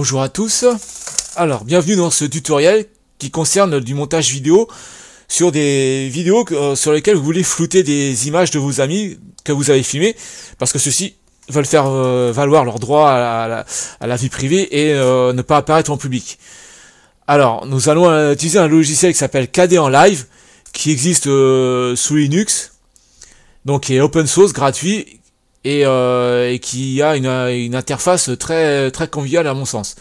Bonjour à tous. Alors, bienvenue dans ce tutoriel qui concerne du montage vidéo sur des vidéos euh, sur lesquelles vous voulez flouter des images de vos amis que vous avez filmées parce que ceux-ci veulent faire euh, valoir leur droit à la, vie privée et euh, ne pas apparaître en public. Alors, nous allons utiliser un logiciel qui s'appelle KD en live qui existe sous Linux donc qui est open source gratuit euh, et, qui a une, interface très, très conviviale à mon sens.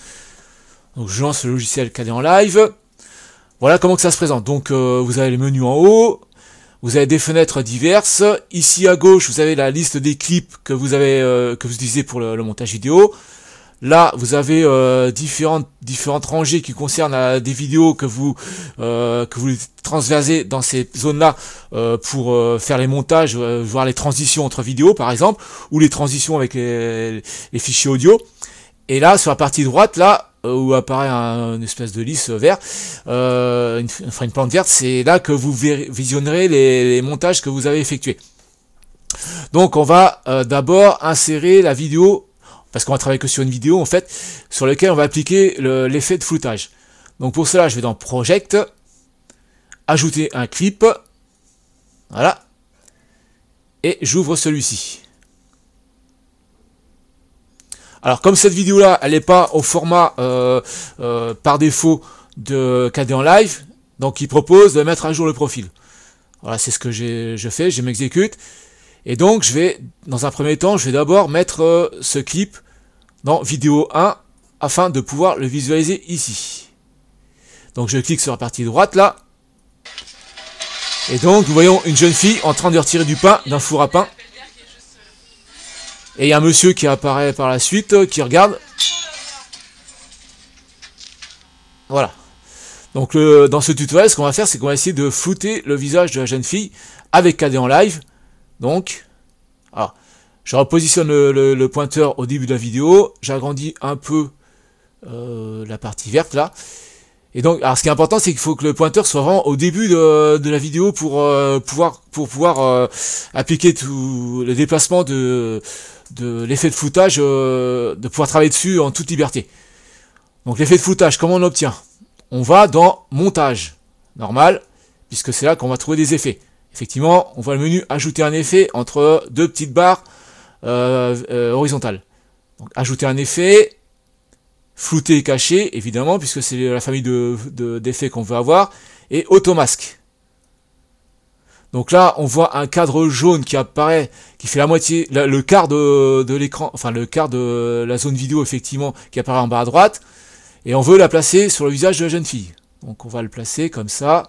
Donc je lance le logiciel cadet en live. Voilà comment que ça se présente. Donc euh, vous avez les menus en haut, vous avez des fenêtres diverses. Ici à gauche, vous avez la liste des clips que vous avez euh, que vous utilisez pour le montage vidéo. Là, vous avez euh, différentes, rangées qui concernent euh, des vidéos que vous euh, que vous transversez dans ces zones-là pour faire les montages, voir les transitions entre vidéos par exemple, ou les transitions avec les, fichiers audio. Et là, sur la partie droite, là où apparaît un, une espèce de lisse vert, une, enfin une plante verte, c'est là que vous visionnerez les, montages que vous avez effectués. Donc on va d'abord insérer la vidéo parce qu'on va travailler que sur une vidéo en fait, sur laquelle on va appliquer l'effet de floutage. Donc pour cela, je vais dans Project, ajouter un clip, voilà, et j'ouvre celui-ci. Alors comme cette vidéo là, elle n'est pas au format euh, euh, par défaut de KD en live, donc il propose de mettre à jour le profil. Voilà, c'est ce que je fais, je m'exécute. Et donc je vais, dans un premier temps, je vais d'abord mettre euh, ce clip vidéo 1 afin de pouvoir le visualiser ici. Donc je clique sur la partie droite là. Et donc nous voyons une jeune fille en train de retirer du pain d'un four à pain. Et il y a un monsieur qui apparaît par la suite, euh, qui regarde. Voilà. Donc euh, dans ce tutoriel, ce qu'on va faire, c'est qu'on va essayer de flouter le visage de la jeune fille avec KD en live. Donc, alors, ah, je repositionne le, pointeur au début de la vidéo, j'agrandis un peu euh, la partie verte là. Et donc, alors ce qui est important, c'est qu'il faut que le pointeur soit vraiment au début de, la vidéo pour euh, pouvoir pour pouvoir euh, appliquer tout le déplacement de, de l'effet de foutage, de pouvoir travailler dessus en toute liberté. Donc l'effet de foutage, comment on obtient On va dans montage, normal, puisque c'est là qu'on va trouver des effets. Effectivement, on voit le menu ajouter un effet entre deux petites barres euh, euh, horizontal. Donc, ajouter un effet, flouter et cacher, évidemment, puisque c'est la famille d'effets de, qu'on veut avoir, et auto-masque, Donc là, on voit un cadre jaune qui apparaît, qui fait la moitié, le quart de, de l'écran, enfin le quart de la zone vidéo, effectivement, qui apparaît en bas à droite, et on veut la placer sur le visage de la jeune fille. Donc on va le placer comme ça,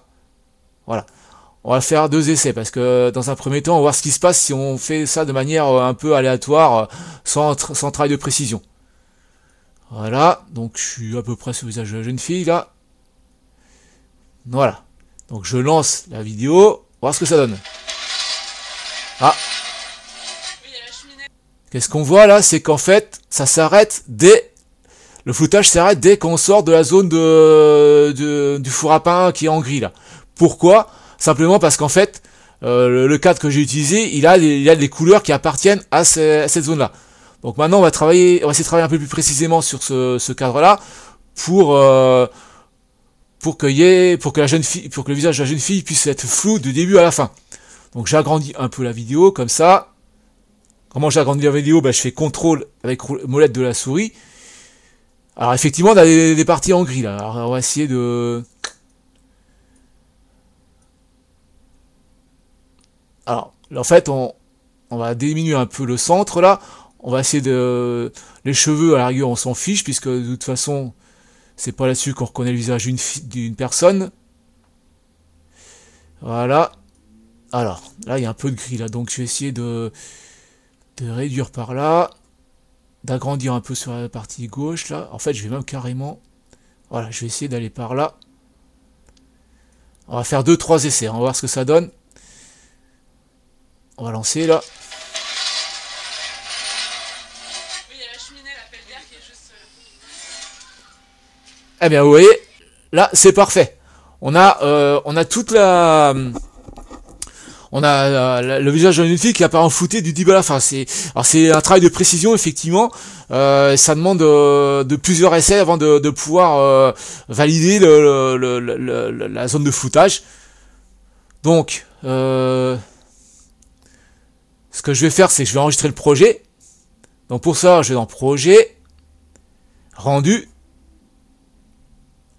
voilà on va faire deux essais parce que dans un premier temps, on va voir ce qui se passe si on fait ça de manière euh, un peu aléatoire, euh, sans, travail de précision. Voilà, donc je suis à peu près sur le visage de la jeune fille là. Voilà, donc je lance la vidéo, voir ce que ça donne. Ah Qu'est-ce qu'on voit là C'est qu'en fait, ça s'arrête dès... Le floutage s'arrête dès qu'on sort de la zone de... du four à pain qui est en gris là. Pourquoi simplement parce qu'en fait, euh, le, cadre que j'ai utilisé, il a, il a des couleurs qui appartiennent à, cette zone-là. Donc maintenant, on va travailler, on va essayer de travailler un peu plus précisément sur ce, cadre-là pour euh, pour que y pour que la jeune fille, pour que le visage de la jeune fille puisse être flou de début à la fin. Donc j'agrandis un peu la vidéo comme ça. Comment j'agrandis la vidéo ben, je fais contrôle avec molette de la souris. Alors effectivement, on a des, des parties en gris là. Alors on va essayer de Alors, en fait, on, va diminuer un peu le centre là. On va essayer de... Les cheveux, à la rigueur, on s'en fiche, puisque de toute façon, c'est pas là-dessus qu'on reconnaît le visage d'une personne. Voilà. Alors, là, il y a un peu de gris, là. Donc, je vais essayer de, réduire par là. D'agrandir un peu sur la partie gauche, là. En fait, je vais même carrément... Voilà, je vais essayer d'aller par là. On va faire 2-3 essais. Hein. On va voir ce que ça donne. On va lancer là. Eh bien, vous voyez, là, c'est parfait. On a, euh, on a toute la... On a euh, le visage d'une fille qui apparaît en fouté du dibala. Enfin, c'est, c'est un travail de précision effectivement. Euh, ça demande de plusieurs essais avant de, pouvoir valider la zone de foutage. Donc, euh, que je vais faire, c'est que je vais enregistrer le projet. Donc pour ça, je vais dans projet, rendu.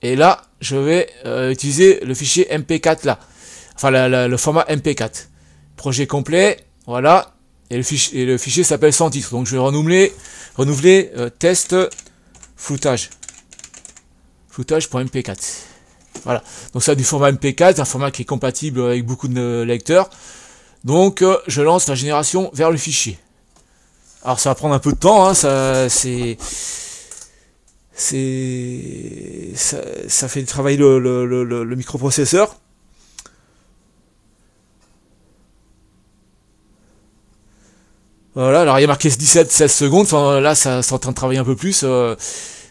Et là, je vais euh, utiliser le fichier MP4 là. Enfin, le format MP4. Projet complet, voilà. Et le fichier, et le fichier s'appelle sans titre. Donc je vais renouveler, renouveler euh, test floutage. Floutage.mp4. Voilà. Donc ça, du format MP4, un format qui est compatible avec beaucoup de euh, lecteurs. Donc euh, je lance la génération vers le fichier. Alors ça va prendre un peu de temps, hein, ça c'est. C'est. Ça, fait travailler le, le, le, microprocesseur. Voilà, alors il y a marqué 17-16 secondes, là ça, c'est en train de travailler un peu plus. Euh,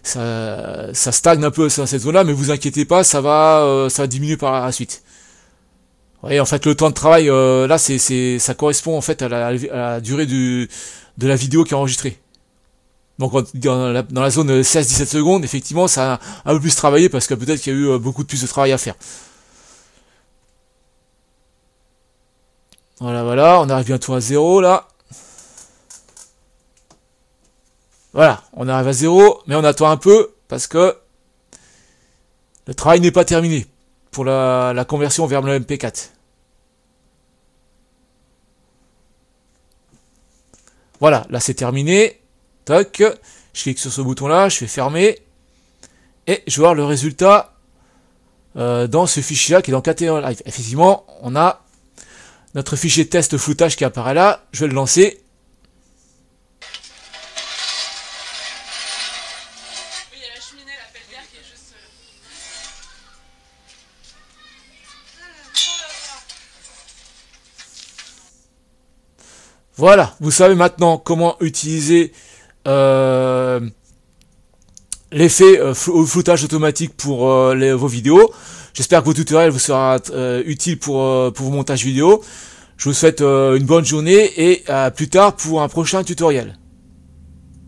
ça, ça, stagne un peu dans cette zone-là, mais vous inquiétez pas, ça va, euh, ça va diminuer par la suite. Oui, en fait, le temps de travail, euh, là, c'est, c'est, ça correspond en fait à la, durée du, de la vidéo qui est enregistrée. Donc dans la, zone 16-17 euh, secondes, effectivement, ça a un peu plus travaillé parce que peut-être qu'il y a eu euh, beaucoup de plus de travail à faire. Voilà, voilà, on arrive bientôt à zéro là. Voilà, on arrive à zéro, mais on attend un peu parce que le travail n'est pas terminé pour la, conversion vers le MP4. Voilà, là c'est terminé. Toc, je clique sur ce bouton-là, je fais fermer. Et je vais voir le résultat euh, dans ce fichier-là qui est dans KT1 Live. Effectivement, on a notre fichier test footage qui apparaît là. Je vais le lancer. Oui, il y a la cheminée, la d'air qui est juste... Euh, Voilà, vous savez maintenant comment utiliser euh, l'effet euh, floutage euh, automatique pour vos vidéos. J'espère que vos tutoriels vous sera utile pour, pour vos montages vidéo. Je vous souhaite une bonne journée et à plus tard pour un prochain tutoriel.